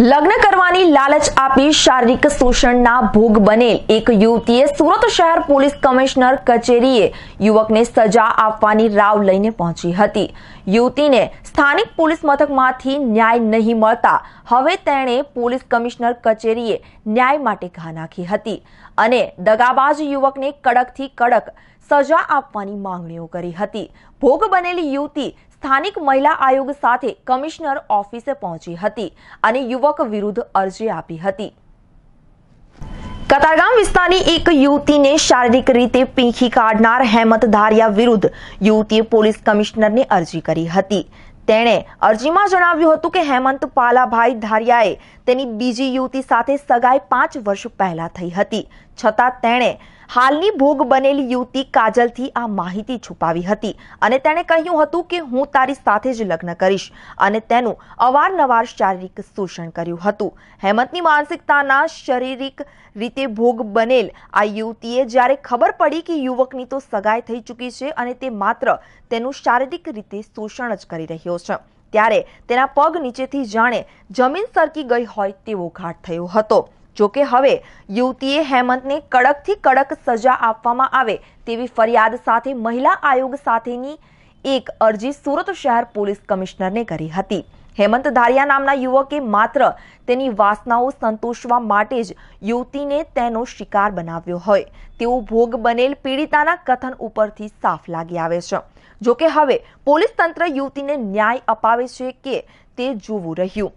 લગ્ન કરવાની લાલચ આપી શારીરિક શોષણના ભોગ બનેલ એક યુવતીએ સુરત શહેર પોલીસ કમિશનર કચેરીએ યુવકને સજા આપવાની રાવ લઈને પહોંચી હતી યુવતીને સ્થાનિક પોલીસ મથકમાંથી ન્યાય નહીં મળતા હવે તેણે પોલીસ કમિશનર કચેરીએ ન્યાય માટે ઘા નાખી હતી અને દગાબાજ યુવકને કડકથી કડક સજા આપવાની માંગણીઓ કરી હતી ભોગ બનેલી યુવતી સ્થાનિક મહિલા આયોગ સાથે કમિશનર ઓફિસે પહોંચી હતી અને યુવક વિરુદ્ધ અરજી આપી હતી કતારગામ વિસ્તારની એક યુવતીને શારીરિક રીતે પીંખી કાઢનાર હેમત ધારિયા વિરુદ્ધ યુવતીએ પોલીસ કમિશનરને અરજી કરી હતી તેણે અરજીમાં જણાવ્યું હતું કે હેમંત પાલાભાઈ ધારિયાએ તેની બીજી યુવતી સાથે સગાઈ પાંચ વર્ષ પહેલા થઈ હતી છતાં તેણે હાલની ભોગ બનેલી યુવતી કાજલથી આ માહિતી છુપાવી હતી અને તેણે કહ્યું હતું કે હું તારી સાથે જ લગ્ન કરીશ અને તેનું અવારનવાર શારીરિક શોષણ કર્યું હતું હેમંતની માનસિકતાના શારીરિક રીતે ભોગ બનેલ આ યુવતીએ જ્યારે ખબર પડી કે યુવકની તો સગાઈ થઈ ચૂકી છે અને તે માત્ર તેનું શારીરિક રીતે શોષણ જ કરી રહ્યો છે ત્યારે તેના પગ નીચેથી જાણે જમીન સરકી ગઈ હોય તેવો ઘાટ થયો હતો જોકે હવે યુવતીએ હેમંતને કડકથી કડક સજા આપવામાં આવે તેવી ફરિયાદ સાથે મહિલા આયોગ સાથેની એક અરજી સુરત શહેર પોલીસ કમિશનરને કરી હતી હેમંત ધારિયા નામના યુવકે માત્ર તેની વાસનાઓ સંતોષવા માટે જ યુવતીને તેનો શિકાર બનાવ્યો હોય તેવો ભોગ બનેલ પીડિતાના કથન ઉપરથી સાફ લાગી આવે છે જોકે હવે પોલીસ તંત્ર યુવતીને ન્યાય અપાવે છે કે તે જોવું રહ્યું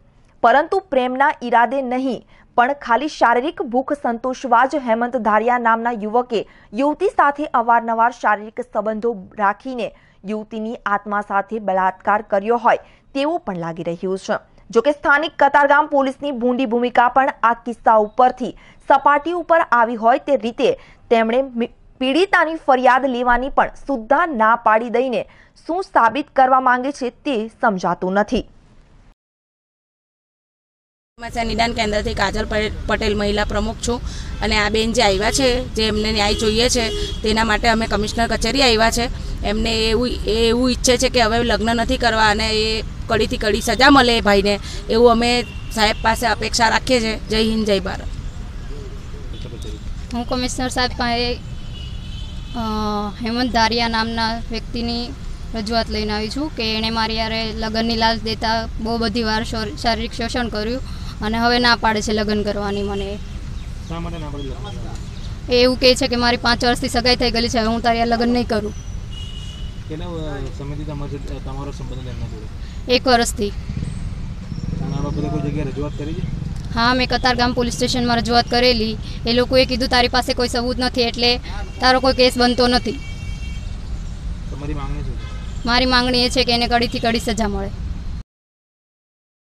પરંતુ પ્રેમના ઈરાદે નહીં પણ ખાલી શારીરિક ભૂખ સંતોષવા જ હેમંત ધારિયા નામના યુવકે યુવતી સાથે અવારનવાર શારીરિક સંબંધો રાખીને યુવતીની આત્મા સાથે બળાત્કાર કર્યો હોય તેવું પણ લાગી રહ્યું છે જોકે સ્થાનિક કતારગામ પોલીસની ભૂંડી ભૂમિકા પણ આ કિસ્સા ઉપરથી સપાટી ઉપર આવી હોય તે રીતે તેમણે પીડિતાની ફરિયાદ લેવાની પણ સુદ્ધા ના પાડી દઈને શું સાબિત કરવા માંગે છે તે સમજાતું નથી સમાચાર નિદાન કેન્દ્રથી કાજલ પટેલ મહિલા પ્રમુખ છું અને આ બેન જે આવ્યા છે જે એમને ન્યાય જોઈએ છે તેના માટે અમે કમિશનર કચેરી આવ્યા છે એમને એવું એવું ઈચ્છે છે કે હવે લગ્ન નથી કરવા અને એ કડીથી કડી સજા મળે ભાઈને એવું અમે સાહેબ પાસે અપેક્ષા રાખીએ છીએ જય હિન્દ જય ભારત હું કમિશનર સાહેબ પાસે હેમંત ધારિયા નામના વ્યક્તિની રજૂઆત લઈને આવી છું કે એણે મારી યારે લગ્નની લાલચ દેતા બહુ બધી વાર શારીરિક શોષણ કર્યું અને હવે ના પાડે છે લગ્ન કરવાની મને એ એવું કહે છે કે મારી પાંચ વર્ષથી સગાઈ થઈ ગયેલી છે હું તારી લગ્ન નહીં કરું એક વર્ષથી હા મેં કતારગામ પોલીસ સ્ટેશનમાં રજૂઆત કરેલી એ લોકોએ કીધું તારી પાસે કોઈ સબૂત નથી એટલે તારો કોઈ કેસ બનતો નથી મારી માંગણી એ છે કે એને કડીથી કડી સજા મળે